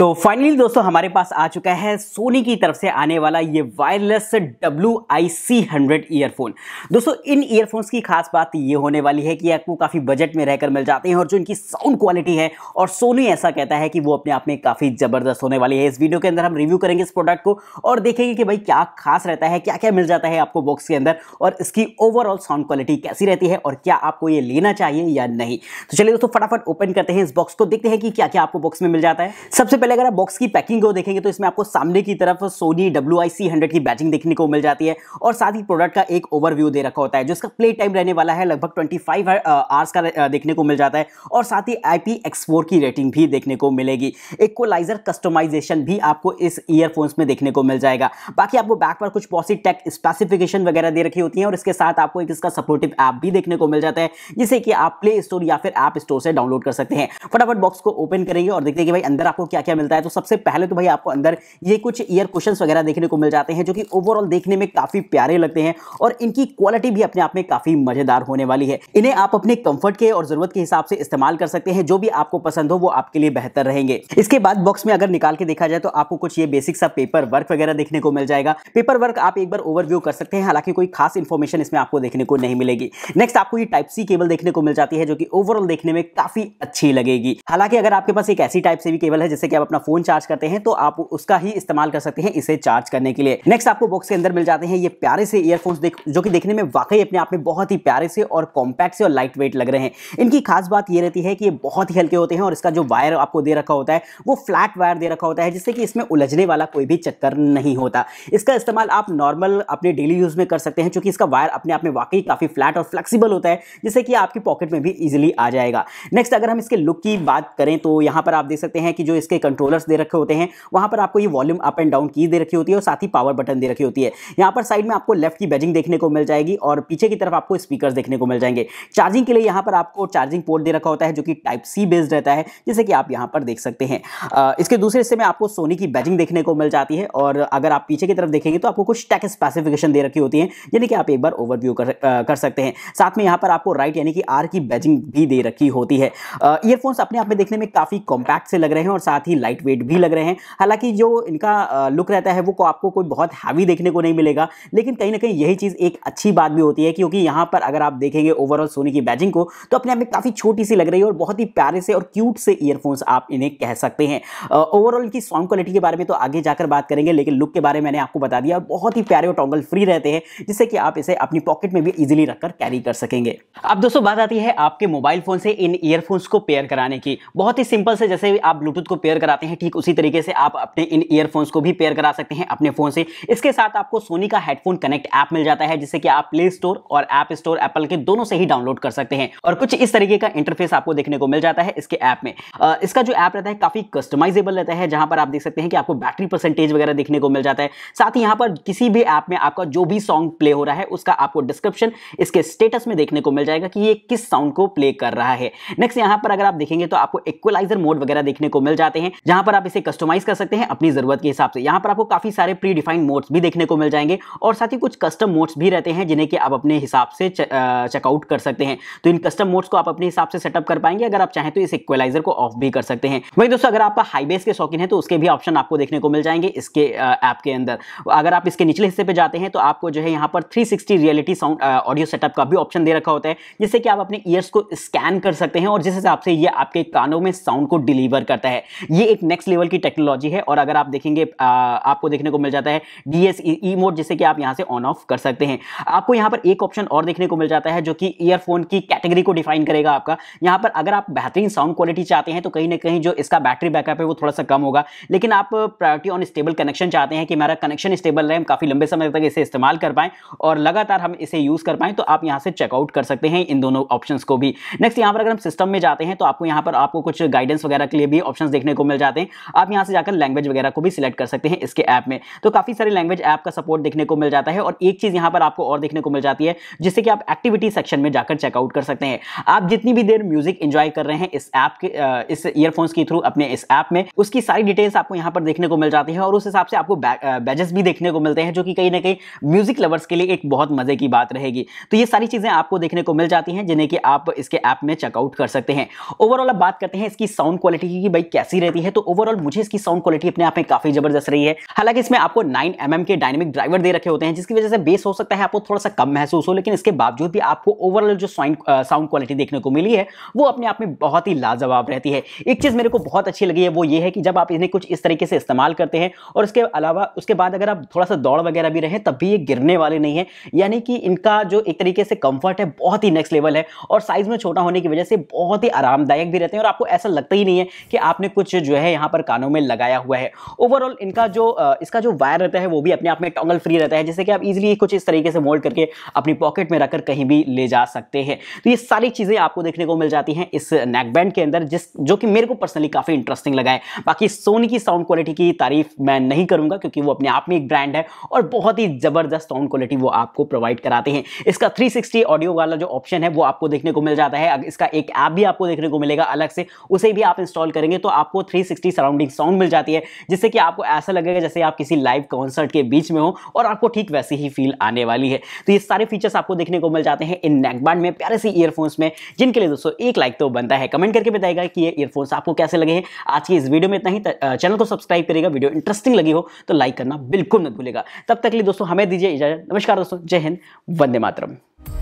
तो फाइनली दोस्तों हमारे पास आ चुका है सोनी की तरफ से आने वाला ये wireless W I C hundred earphone दोस्तों इन ईयरफोन्स की खास बात ये होने वाली है कि आपको काफ़ी बजट में रहकर मिल जाते हैं और जो इनकी साउंड क्वालिटी है और सोनी ऐसा कहता है कि वो अपने आप में काफ़ी ज़बरदस्त होने वाली है इस वीडियो के अंदर हम रिव्यू करेंगे इस प्रोडक्ट को और देखेंगे कि भाई क्या खास रहता है क्या क्या मिल जाता है आपको बॉक्स के अंदर और इसकी ओवरऑल साउंड क्वालिटी कैसी रहती है और क्या आपको ये लेना चाहिए या नहीं तो चलिए दोस्तों फटाफट ओपन करते हैं इस बॉक्स को देखते हैं कि क्या क्या आपको बॉक्स में मिल जाता है सबसे पहले पहले अगर आप बॉक्स की पैकिंग को देखेंगे तो इसमें आपको सामने की तरफ Sony W I C hundred की बैचिंग देखने को मिल जाती है और साथ ही प्रोडक्ट का एक ओवरव्यू दे रखा होता है जिसका प्ले टाइम रहने वाला है लगभग ट्वेंटी फाइव आवर्स का देखने को मिल जाता है और साथ ही आई पी की रेटिंग भी देखने को मिलेगी इक्वलाइजर कस्टमाइजेशन भी आपको इस ईयरफोन्स में देखने को मिल जाएगा बाकी आपको बैक पर कुछ पॉसिट टेक स्पेसिफिकेशन वगैरह दे रखी होती है और इसके साथ आपको एक इसका सपोर्टिव ऐप भी देखने को मिल जाता है जिसे कि आप प्ले स्टोर या फिर ऐप स्टोर से डाउनलोड कर सकते हैं फटाफट बॉक्स को ओपन करेंगे और देखते हैं कि भाई अंदर आपको क्या क्या मिलता है तो सबसे पहले तो भाई आपको अंदर ये कुछ ईयर क्वेश्चन वगैरह देखने को मिल जाते हैं जो कि ओवरऑल देखने में काफ़ी प्यारे लगते हैं और इनकी क्वालिटी भी अपने आप में काफ़ी मज़ेदार होने वाली है इन्हें आप अपने कंफर्ट के और ज़रूरत के हिसाब से इस्तेमाल कर सकते हैं जो भी आपको पसंद हो वो आपके लिए बेहतर रहेंगे इसके बाद बॉक्स में अगर निकाल के देखा जाए तो आपको कुछ ये बेसिक सा पेपर वर्क वगैरह देखने को मिल जाएगा पेपर वर्क आप एक बार ओवरव्यू कर सकते हैं हालांकि कोई खास इन्फॉर्मेशन इसमें आपको देखने को नहीं मिलेगी नेक्स्ट आपको ये टाइप सी केबल देखने को मिल जाती है जो कि ओवरऑल देखने में काफ़ी अच्छी लगेगी हालांकि अगर आपके पास एक ऐसी टाइप से भी केबल है जिससे कि आप अपना फोन चार्ज करते हैं तो आप उसका ही इस्तेमाल कर सकते हैं इसे चार्ज करने के लिए नेक्स्ट आपको बॉक्स के अंदर मिल जाते हैं ये प्यारे से ईयरफोन्स जो कि देखने में वाकई अपने आप में बहुत ही प्यारे से और कॉम्पैक्ट से और लाइट वेट लग रहे हैं इनकी खास बात ये रहती है कि ये बहुत ही हल्के होते हैं और इसका जो वायर आपको दे रखा होता है वो फ्लैट वायर दे रखा होता है जिससे कि इसमें उलझने वाला कोई भी चक्कर नहीं होता इसका इस्तेमाल आप नॉर्मल अपने डेली यूज़ में कर सकते हैं चूँकि इसका वायर अपने आप में वाकई काफ़ी फ्लैट और फ्लेक्सीबल होता है जिससे कि आपकी पॉकेट में भी ईजिली आ जाएगा नेक्स्ट अगर हम इसके लुक की बात करें तो यहाँ पर आप देख सकते हैं कि जो इसके कंट्रोल कंट्रोलर्स दे रखे होते हैं वहां पर आपको ये वॉल्यूम अप एंड डाउन की दे रखी होती है और साथ ही पावर बटन दे रखी होती है यहाँ पर साइड में आपको लेफ्ट की बैजिंग देखने को मिल जाएगी और पीछे की तरफ आपको स्पीकर देखने को मिल जाएंगे चार्जिंग के लिए यहाँ पर आपको चार्जिंग पोर्ट दे रखा होता है जो कि टाइप सी बेस्ड रहता है जैसे कि आप यहाँ पर देख सकते हैं इसके दूसरे हिस्से में आपको सोनी की बैजिंग देखने को मिल जाती है और अगर आप पीछे की तरफ देखेंगे तो आपको कुछ टैक्स स्पेसिफिकेशन दे रखी होती है यानी कि आप एक बार ओवरव्यू कर, कर सकते हैं साथ में यहाँ पर आपको राइट यानी कि आर की बैजिंग भी दे रखी होती है ईयरफोन्स अपने आप में देखने में काफ़ी कॉम्पैक्ट से लग रहे हैं और साथ ही लाइट वेट भी लग रहे हैं हालांकि जो इनका लुक रहता है वो को आपको कोई बहुत हैवी देखने को नहीं मिलेगा लेकिन कहीं ना कहीं यही चीज़ एक अच्छी बात भी होती है क्योंकि यहाँ पर अगर आप देखेंगे ओवरऑल सोनी की बैजिंग को तो अपने आप में काफ़ी छोटी सी लग रही है और बहुत ही प्यारे से और क्यूट से ईयरफोन्स आप इन्हें कह सकते हैं ओवरऑल की साउंड क्वालिटी के बारे में तो आगे जाकर बात करेंगे लेकिन लुक के बारे में मैंने आपको बता दिया बहुत ही प्यारे और टोंगल फ्री रहते हैं जिससे कि आप इसे अपनी पॉकेट में भी इजीली रखकर कैरी कर सकेंगे अब दोस्तों बात आती है आपके मोबाइल फोन से इन ईयरफोन्स को पेयर कराने की बहुत ही सिंपल से जैसे आप ब्लूटूथ को पेयर कराते हैं ठीक उसी तरीके से आप अपने इन ईयरफोन्स को भी पेयर करा सकते हैं अपने फ़ोन से इसके साथ आपको सोनी का हेडफोन कनेक्ट ऐप मिल जाता है जिससे कि आप प्ले स्टोर और ऐप स्टोर एप्पल के दोनों से ही डाउनलोड कर सकते हैं और कुछ इस तरीके का इंटरफेस आपको देखने को मिल जाता है इसके ऐप में इसका जो ऐप रहता है काफ़ी कस्टमाइजेबल रहता है जहां पर आप देख सकते हैं कि आपको बैटरी परसेंटेज वगैरह देखने को मिल जाता है साथ ही यहां पर किसी भी ऐप में आपका जो भी सॉन्ग प्ले हो रहा है उसका आपको डिस्क्रिप्शन इसके स्टेटस में देखने को मिल जाएगा कि ये किस साउंड को प्ले कर रहा है नेक्स्ट यहां पर अगर आप देखेंगे तो आपको इक्वलाइजर मोड वगैरह देखने को मिल जाते हैं जहां पर आप इसे कस्टमाइज कर सकते हैं अपनी जरूरत के हिसाब से यहाँ पर आपको काफी सारे प्री डिफाइंड मोड्स भी देखने को मिल जाएंगे और साथ ही कुछ कस्टम मोड्स भी रहते हैं जिन्हें कि आप अपने हिसाब से चेकआउट कर सकते हैं तो इन कस्टम मोड्स को आप अपने हिसाब से सेटअप कर पाएंगे अगर आप चाहें तो इस इक्वलाइजर को ऑफ भी कर सकते हैं वही दोस्तों अगर आप हाई बेस के शौकीन है तो उसके भी ऑप्शन आपको देखने को मिल जाएंगे इसके ऐप के अंदर अगर आप इसके निचले हिस्से पर जाते हैं तो आपको जो है यहाँ पर three reality sound audio setup का भी ऑप्शन दे रखा होता है जिससे कि आप अपने ईयर्स को स्कैन कर सकते हैं और जिस हिसाब से ये आपके कानों में साउंड को डिलीवर करता है ये एक नेक्स्ट लेवल की टेक्नोलॉजी है और अगर आप देखेंगे आ, आपको देखने को मिल जाता है डी एस ई मोड जिसे कि आप यहाँ से ऑन ऑफ कर सकते हैं आपको यहाँ पर एक ऑप्शन और देखने को मिल जाता है जो कि ईयरफोन की कैटेगरी को डिफाइन करेगा आपका यहाँ पर अगर आप बेहतरीन साउंड क्वालिटी चाहते हैं तो कहीं ना कहीं जो इसका बैटरी बैकअप है वो थोड़ा सा कम होगा लेकिन आप प्रायोरिटी ऑन स्टेबल कनेक्शन चाहते हैं कि हमारा कनेक्शन स्टेबल रहे हम काफ़ी लंबे समय तक इसे इस्तेमाल कर पाएँ और लगातार हम इसे यूज़ कर पाएँ तो आप यहाँ से चेकआउट कर सकते हैं इन दोनों ऑप्शन को भी नेक्स्ट यहाँ पर अगर हम सिस्टम में जाते हैं तो आपको यहाँ पर आपको कुछ गाइडेंस वगैरह के लिए भी ऑप्शन देखने को मिल जाते हैं आप यहाँ से जाकर लैंग्वेज वगैरह को भी सिलेक्ट कर सकते हैं इसके ऐप में तो काफ़ी सारे लैंग्वेज ऐप का सपोर्ट देखने को मिल जाता है और एक चीज़ यहाँ पर आपको और देखने को मिल जाती है जिससे कि आप एक्टिविटी सेक्शन में जाकर चेकआउट कर सकते हैं आप जितनी भी देर म्यूजिक इंजॉय कर रहे हैं इस ऐप के इस ईयरफोन्स के थ्रू अपने इस ऐप में उसकी सारी डिटेल्स आपको यहाँ पर देखने को मिल जाती है और उस हिसाब से आपको बैजेस भी देखने को मिलते हैं जो कि कहीं ना कहीं म्यूजिक लवर्स के लिए एक बहुत मज़े की बात रहेगी तो ये सारी चीज़ें आपको देखने को मिल जाती हैं जिन्हें कि आप इसके ऐप में चेकआउट कर सकते हैं ओवरऑल अब बात करते हैं इसकी साउंड क्वालिटी की भाई कैसी रहती है है तो ओवरऑल मुझे इसकी साउंड क्वालिटी अपने आप में काफी जबरदस्त रही है हालांकि इसमें आपको नाइन एम के डायनेमिक ड्राइवर दे रखे होते हैं जिसकी वजह से बेस हो सकता है आपको थोड़ा सा कम महसूस हो लेकिन इसके बावजूद भी आपको ओवरऑल जो साउंड क्वालिटी देखने को मिली है वो अपने आप में बहुत ही लाजवाब रहती है एक चीज़ मेरे को बहुत अच्छी लगी है वो ये है कि जब आप इन्हें कुछ इस तरीके से इस्तेमाल करते हैं और उसके अलावा उसके बाद अगर आप थोड़ा सा दौड़ वगैरह भी रहे तब भी ये गिरने वाले नहीं है यानी कि इनका जो एक तरीके से कंफर्ट है बहुत ही नेक्स्ट लेवल है और साइज़ में छोटा होने की वजह से बहुत ही आरामदायक भी रहते हैं और आपको ऐसा लगता ही नहीं है कि आपने कुछ जो है यहाँ पर कानों में लगाया हुआ है ओवरऑल इनका जो इसका जो वायर रहता है वो भी अपने आप में टॉगल फ्री रहता है जैसे कि आप इजिली कुछ इस तरीके से मोल्ड करके अपनी पॉकेट में रखकर कहीं भी ले जा सकते हैं तो ये सारी चीज़ें आपको देखने को मिल जाती हैं इस नेकबैंड के अंदर जिस जो कि मेरे को पर्सनली काफ़ी इंटरेस्टिंग लगा है बाकी सोनी की साउंड क्वालिटी की तारीफ मैं नहीं करूँगा क्योंकि वो अपने आप में एक ब्रांड है और बहुत ही ज़बरदस्त साउंड क्वालिटी वो आपको प्रोवाइड कराते हैं इसका थ्री ऑडियो वाला जो ऑप्शन है वो आपको देखने को मिल जाता है इसका एक ऐप भी आपको देखने को मिलेगा अलग से उसे भी आप इंस्टॉल करेंगे तो आपको थ्री 360 सराउंडिंग साउंड मिल जाती है जिससे कि आपको ऐसा लगेगा जैसे आप किसी लाइव कॉन्सर्ट के बीच में हो और आपको ठीक वैसी ही फील आने वाली है तो ये सारे फीचर्स आपको देखने को मिल जाते हैं इन नेकबैंड में प्यारे से ईयरफोन्स में जिनके लिए दोस्तों एक लाइक तो बनता है कमेंट करके बताएगा कि ये ईयरफोन्स आपको कैसे लगे हैं आज की इस वीडियो में इतना ही चैनल को सब्सक्राइब करेगा वीडियो इंटरेस्टिंग लगी हो तो लाइक करना बिल्कुल मत भूलेगा तब तक लिए दोस्तों हमें दीजिए इजाजत नमस्कार दोस्तों जय हिंद वंदे मातरम